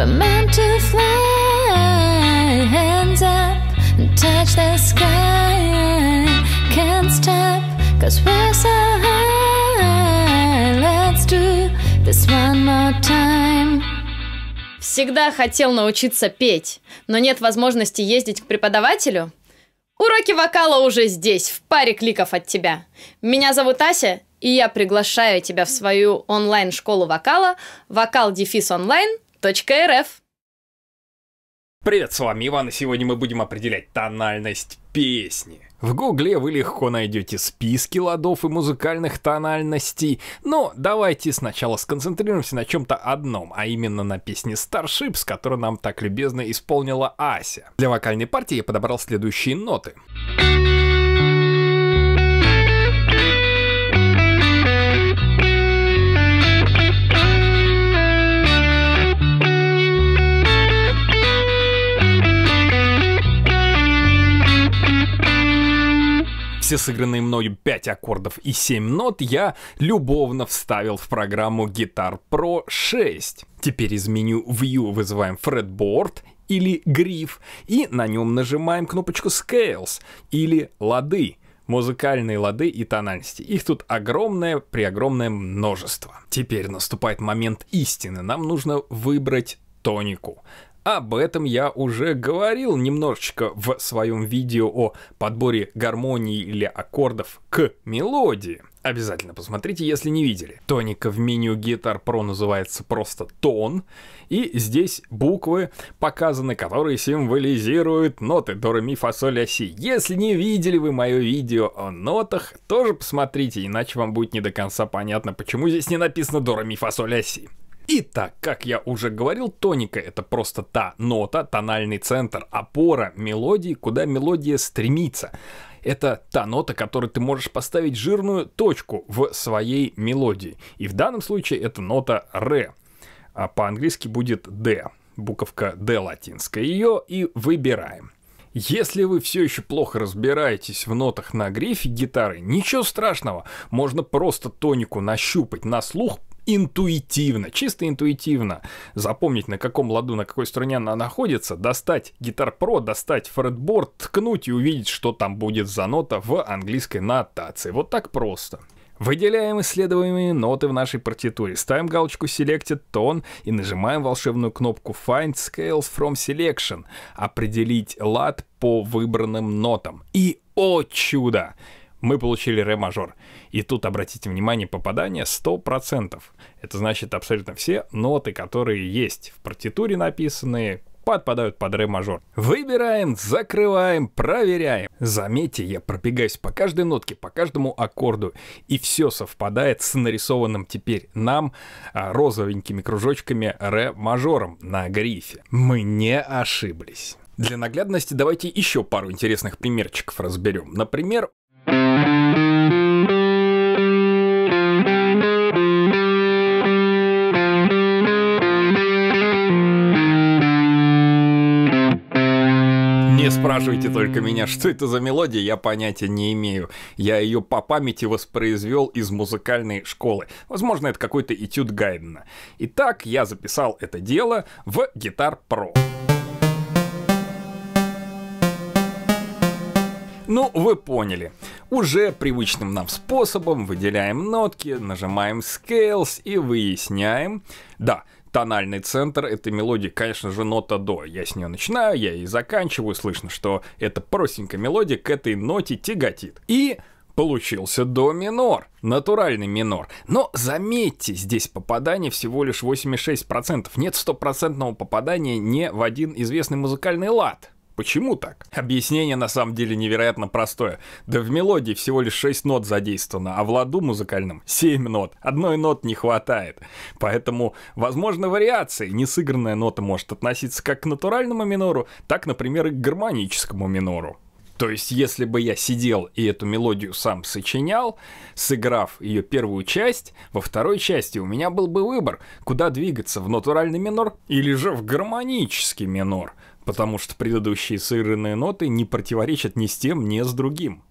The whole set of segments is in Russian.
We're meant to fly, hands up, and touch the sky. Can't stop, cause we're so high. Let's do this one more time. Всегда хотел научиться петь, но нет возможности ездить к преподавателю? Уроки вокала уже здесь, в паре кликов от тебя. Меня зовут Ася, и я приглашаю тебя в свою онлайн-школу вокала вокал-онлайн рф. Привет, с вами Иван, и сегодня мы будем определять тональность песни. В гугле вы легко найдете списки ладов и музыкальных тональностей, но давайте сначала сконцентрируемся на чем-то одном, а именно на песне Starships, которую нам так любезно исполнила Ася. Для вокальной партии я подобрал следующие Ноты. все сыгранные мною 5 аккордов и 7 нот я любовно вставил в программу Guitar Pro 6. Теперь из меню View вызываем Fretboard или гриф, и на нем нажимаем кнопочку Scales или лады, музыкальные лады и тональности. Их тут огромное, преогромное множество. Теперь наступает момент истины. Нам нужно выбрать тонику. Об этом я уже говорил немножечко в своем видео о подборе гармонии или аккордов к мелодии. Обязательно посмотрите, если не видели. Тоника в меню Guitar Pro называется просто тон, и здесь буквы показаны, которые символизируют ноты до, ре, ми, фа, соль, ля, а, си. Если не видели вы мое видео о нотах, тоже посмотрите, иначе вам будет не до конца понятно, почему здесь не написано до, ре, ми, фа, соль, ля, а, си. Итак, как я уже говорил, тоника это просто та нота, тональный центр, опора мелодии, куда мелодия стремится. Это та нота, которой ты можешь поставить жирную точку в своей мелодии. И в данном случае это нота ре, а по-английски будет d, буковка d латинская. Ее и выбираем. Если вы все еще плохо разбираетесь в нотах на грифе гитары, ничего страшного, можно просто тонику нащупать на слух, интуитивно, чисто интуитивно запомнить, на каком ладу, на какой струне она находится, достать гитар про, достать фредборд, ткнуть и увидеть, что там будет за нота в английской нотации. Вот так просто. Выделяем исследуемые ноты в нашей партитуре, ставим галочку Selected Tone и нажимаем волшебную кнопку Find Scales from Selection, определить лад по выбранным нотам. И, о чудо! мы получили ре мажор. И тут, обратите внимание, попадание 100%. Это значит абсолютно все ноты, которые есть в партитуре написанные, подпадают под ре мажор. Выбираем, закрываем, проверяем. Заметьте, я пробегаюсь по каждой нотке, по каждому аккорду, и все совпадает с нарисованным теперь нам а, розовенькими кружочками ре мажором на грифе. Мы не ошиблись. Для наглядности давайте еще пару интересных примерчиков разберем. Например, спрашивайте только меня, что это за мелодия, я понятия не имею. Я ее по памяти воспроизвел из музыкальной школы. Возможно, это какой-то этюд Гайдена. Итак, я записал это дело в Guitar Pro. Ну, вы поняли. Уже привычным нам способом выделяем нотки, нажимаем Scales и выясняем. Да, тональный центр этой мелодии, конечно же, нота до. Я с нее начинаю, я и заканчиваю. Слышно, что эта простенькая мелодия к этой ноте тяготит. И получился до минор, натуральный минор. Но заметьте, здесь попадание всего лишь 86%. Нет стопроцентного попадания ни в один известный музыкальный лад. Почему так? Объяснение на самом деле невероятно простое. Да в мелодии всего лишь 6 нот задействовано, а в ладу музыкальном 7 нот. Одной нот не хватает. Поэтому, возможно, вариации. Несыгранная нота может относиться как к натуральному минору, так, например, и к гармоническому минору. То есть, если бы я сидел и эту мелодию сам сочинял, сыграв ее первую часть, во второй части у меня был бы выбор, куда двигаться, в натуральный минор или же в гармонический минор потому что предыдущие сыгранные ноты не противоречат ни с тем, ни с другим.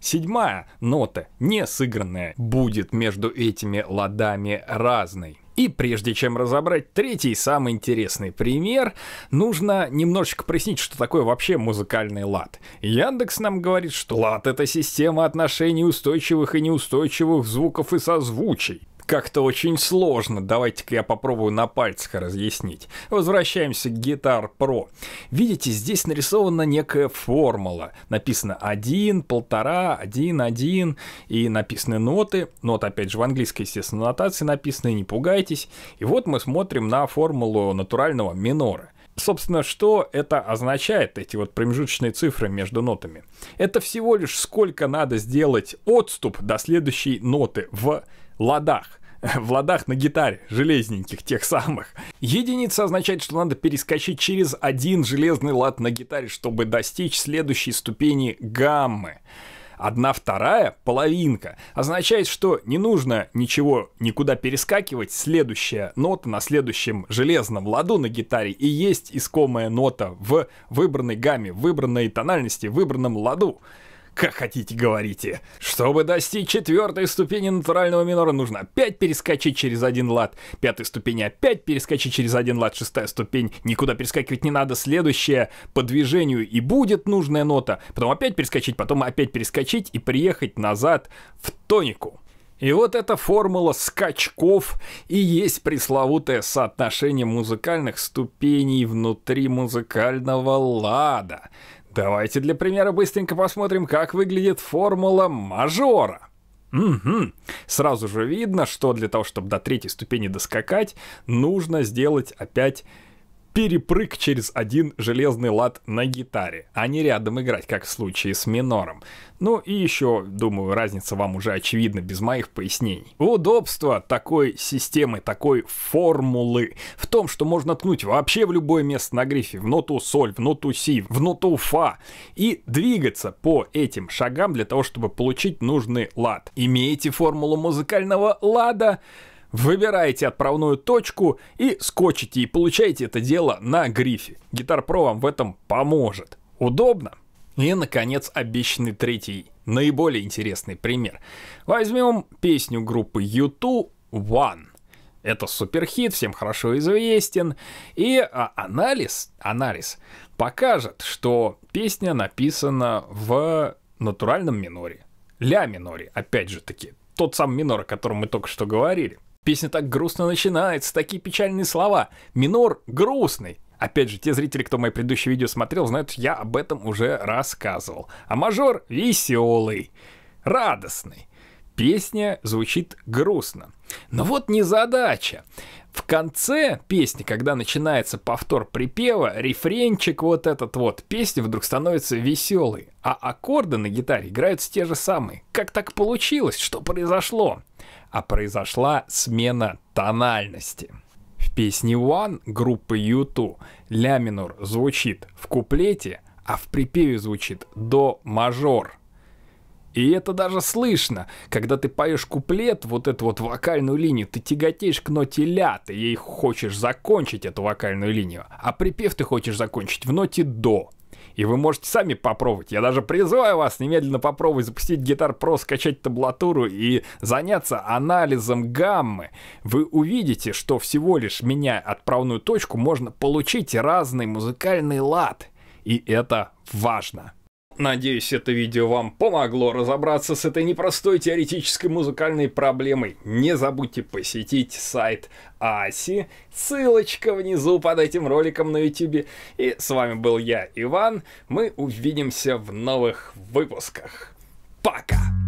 Седьмая нота, не сыгранная, будет между этими ладами разной. И прежде чем разобрать третий, самый интересный пример, нужно немножечко прояснить, что такое вообще музыкальный лад. Яндекс нам говорит, что лад — это система отношений устойчивых и неустойчивых звуков и созвучий как-то очень сложно. Давайте-ка я попробую на пальцах разъяснить. Возвращаемся к Guitar Pro. Видите, здесь нарисована некая формула. Написано 1, 1,5, 1, 1 и написаны ноты. Нот, опять же, в английской, естественно, нотации написаны, не пугайтесь. И вот мы смотрим на формулу натурального минора. Собственно, что это означает, эти вот промежуточные цифры между нотами? Это всего лишь сколько надо сделать отступ до следующей ноты в ладах в ладах на гитаре, железненьких, тех самых. Единица означает, что надо перескочить через один железный лад на гитаре, чтобы достичь следующей ступени гаммы. Одна вторая половинка означает, что не нужно ничего никуда перескакивать, следующая нота на следующем железном ладу на гитаре и есть искомая нота в выбранной гамме, выбранной тональности, выбранном ладу. Как хотите, говорите. Чтобы достичь четвертой ступени натурального минора, нужно опять перескочить через один лад. Пятая ступень опять перескочить через один лад. Шестая ступень никуда перескакивать не надо. Следующая по движению и будет нужная нота. Потом опять перескочить, потом опять перескочить и приехать назад в тонику. И вот эта формула скачков и есть пресловутое соотношение музыкальных ступеней внутри музыкального лада. Давайте для примера быстренько посмотрим, как выглядит формула мажора. Угу. Сразу же видно, что для того, чтобы до третьей ступени доскакать, нужно сделать опять перепрыг через один железный лад на гитаре, а не рядом играть, как в случае с минором. Ну и еще, думаю, разница вам уже очевидна без моих пояснений. Удобство такой системы, такой формулы в том, что можно ткнуть вообще в любое место на грифе, в ноту соль, в ноту си, в ноту фа, и двигаться по этим шагам для того, чтобы получить нужный лад. Имеете формулу музыкального лада? Выбираете отправную точку и скотчите, и получаете это дело на грифе. Guitar Pro вам в этом поможет. Удобно. И, наконец, обещанный третий, наиболее интересный пример. Возьмем песню группы YouTube One. Это суперхит, всем хорошо известен. И а, анализ, анализ покажет, что песня написана в натуральном миноре. Ля миноре, опять же таки. Тот самый минор, о котором мы только что говорили. Песня так грустно начинается, такие печальные слова. Минор грустный. Опять же, те зрители, кто мои предыдущие видео смотрел, знают, я об этом уже рассказывал. А мажор веселый, радостный. Песня звучит грустно. Но вот незадача. В конце песни, когда начинается повтор припева, рефренчик вот этот вот, песня вдруг становится веселой, а аккорды на гитаре играют те же самые. Как так получилось? Что произошло? а произошла смена тональности. В песне One группы U2 ля минор звучит в куплете, а в припеве звучит до мажор. И это даже слышно, когда ты поешь куплет, вот эту вот вокальную линию, ты тяготеешь к ноте ля, ты ей хочешь закончить эту вокальную линию, а припев ты хочешь закончить в ноте до. И вы можете сами попробовать. Я даже призываю вас немедленно попробовать запустить Guitar Pro, скачать таблатуру и заняться анализом гаммы. Вы увидите, что всего лишь меня отправную точку, можно получить разный музыкальный лад. И это важно. Надеюсь, это видео вам помогло разобраться с этой непростой теоретической музыкальной проблемой. Не забудьте посетить сайт Аси, ссылочка внизу под этим роликом на YouTube. И с вами был я, Иван. Мы увидимся в новых выпусках. Пока!